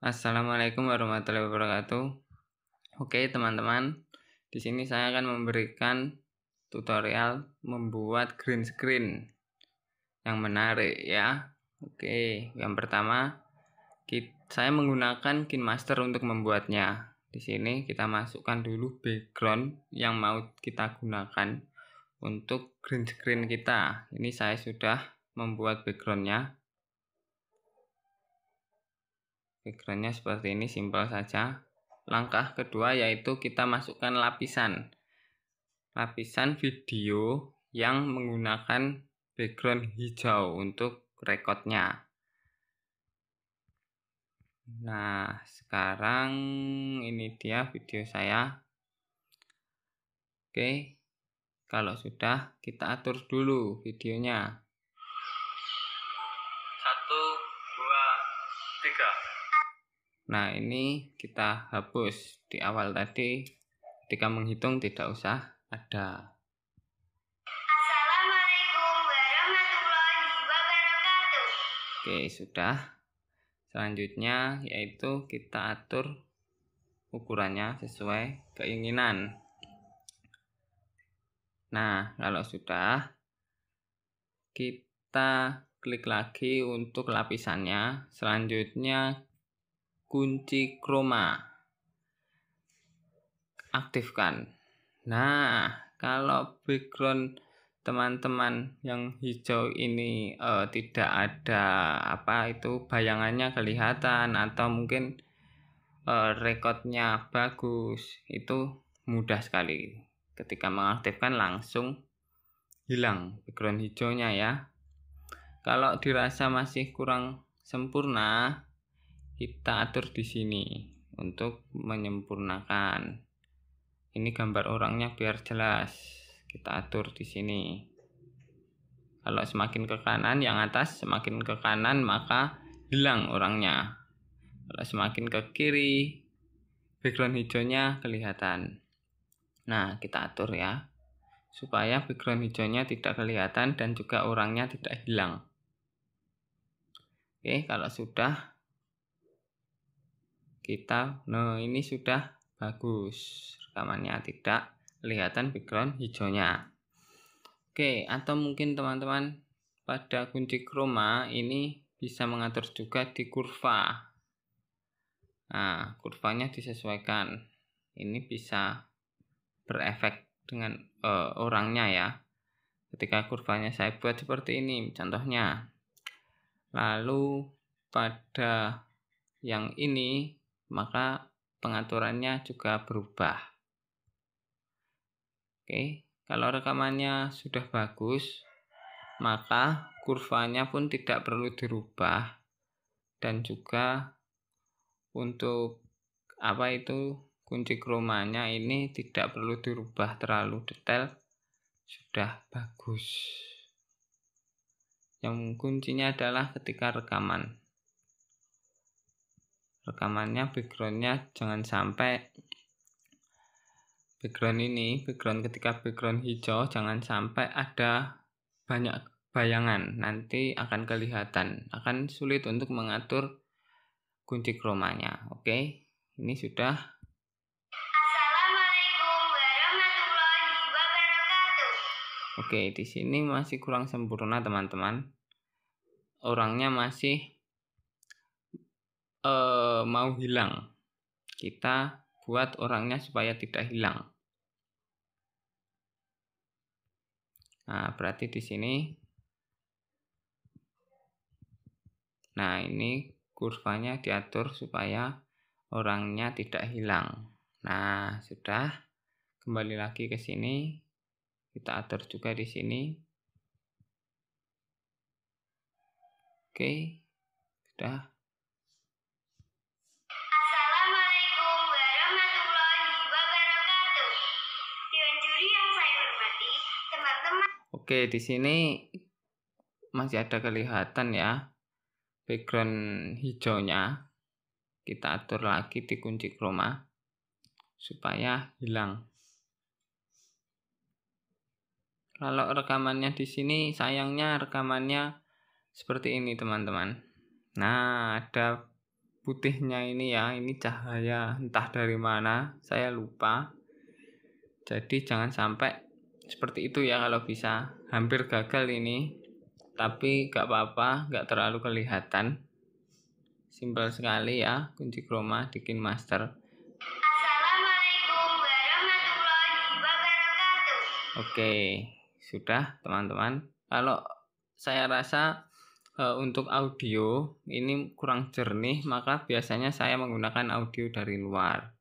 Assalamualaikum warahmatullahi wabarakatuh. Oke, teman-teman. Di sini saya akan memberikan tutorial membuat green screen yang menarik ya. Oke, yang pertama kita, saya menggunakan KineMaster untuk membuatnya. Di sini kita masukkan dulu background yang mau kita gunakan untuk green screen kita. Ini saya sudah membuat backgroundnya Backgroundnya seperti ini, simpel saja. Langkah kedua yaitu kita masukkan lapisan. Lapisan video yang menggunakan background hijau untuk rekodnya. Nah, sekarang ini dia video saya. Oke, kalau sudah kita atur dulu videonya. Nah, ini kita hapus di awal tadi. Ketika menghitung tidak usah ada. Assalamualaikum warahmatullahi wabarakatuh. Oke, sudah. Selanjutnya yaitu kita atur ukurannya sesuai keinginan. Nah, kalau sudah kita klik lagi untuk lapisannya. Selanjutnya kunci chroma aktifkan nah kalau background teman-teman yang hijau ini uh, tidak ada apa itu bayangannya kelihatan atau mungkin uh, rekodnya bagus itu mudah sekali ketika mengaktifkan langsung hilang background hijaunya ya kalau dirasa masih kurang sempurna kita atur di sini untuk menyempurnakan. Ini gambar orangnya biar jelas. Kita atur di sini. Kalau semakin ke kanan yang atas semakin ke kanan maka hilang orangnya. Kalau semakin ke kiri background hijaunya kelihatan. Nah, kita atur ya supaya background hijaunya tidak kelihatan dan juga orangnya tidak hilang. Oke, kalau sudah kita nah ini sudah bagus rekamannya tidak kelihatan background hijaunya oke atau mungkin teman-teman pada kunci chroma ini bisa mengatur juga di kurva nah kurvanya disesuaikan ini bisa berefek dengan uh, orangnya ya ketika kurvanya saya buat seperti ini contohnya lalu pada yang ini maka pengaturannya juga berubah. Oke, kalau rekamannya sudah bagus, maka kurvanya pun tidak perlu dirubah dan juga untuk apa itu kunci kromanya ini tidak perlu dirubah terlalu detail sudah bagus yang kuncinya adalah ketika rekaman rekamannya backgroundnya jangan sampai background ini background ketika background hijau jangan sampai ada banyak bayangan nanti akan kelihatan akan sulit untuk mengatur kunci kromanya oke okay? ini sudah oke di sini masih kurang sempurna teman-teman orangnya masih uh, mau hilang. Kita buat orangnya supaya tidak hilang. Nah, berarti di sini Nah, ini kurvanya diatur supaya orangnya tidak hilang. Nah, sudah kembali lagi ke sini. Kita atur juga di sini. Oke, sudah Oke, di sini masih ada kelihatan ya background hijaunya. Kita atur lagi di kunci chroma supaya hilang. Kalau rekamannya di sini sayangnya rekamannya seperti ini teman-teman. Nah, ada putihnya ini ya, ini cahaya entah dari mana, saya lupa. Jadi jangan sampai seperti itu ya kalau bisa hampir gagal ini tapi gak apa-apa gak terlalu kelihatan simpel sekali ya kunci chroma bikin master Assalamualaikum warahmatullahi wabarakatuh oke sudah teman-teman kalau saya rasa e, untuk audio ini kurang jernih maka biasanya saya menggunakan audio dari luar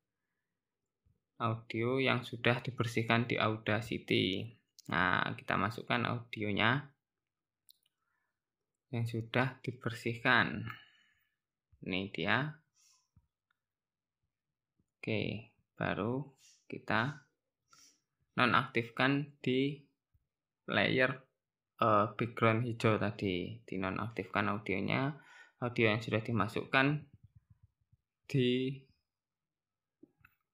audio yang sudah dibersihkan di Audacity. Nah, kita masukkan audionya yang sudah dibersihkan. Ini dia. Oke, baru kita nonaktifkan di layer uh, background hijau tadi. Di nonaktifkan audionya. Audio yang sudah dimasukkan di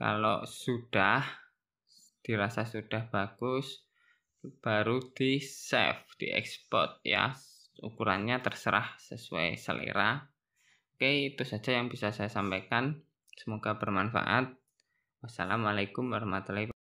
Kalau sudah dirasa sudah bagus baru di save, di export ya. Ukurannya terserah sesuai selera. Oke, itu saja yang bisa saya sampaikan. Semoga bermanfaat. Wassalamualaikum warahmatullahi wabarakatuh.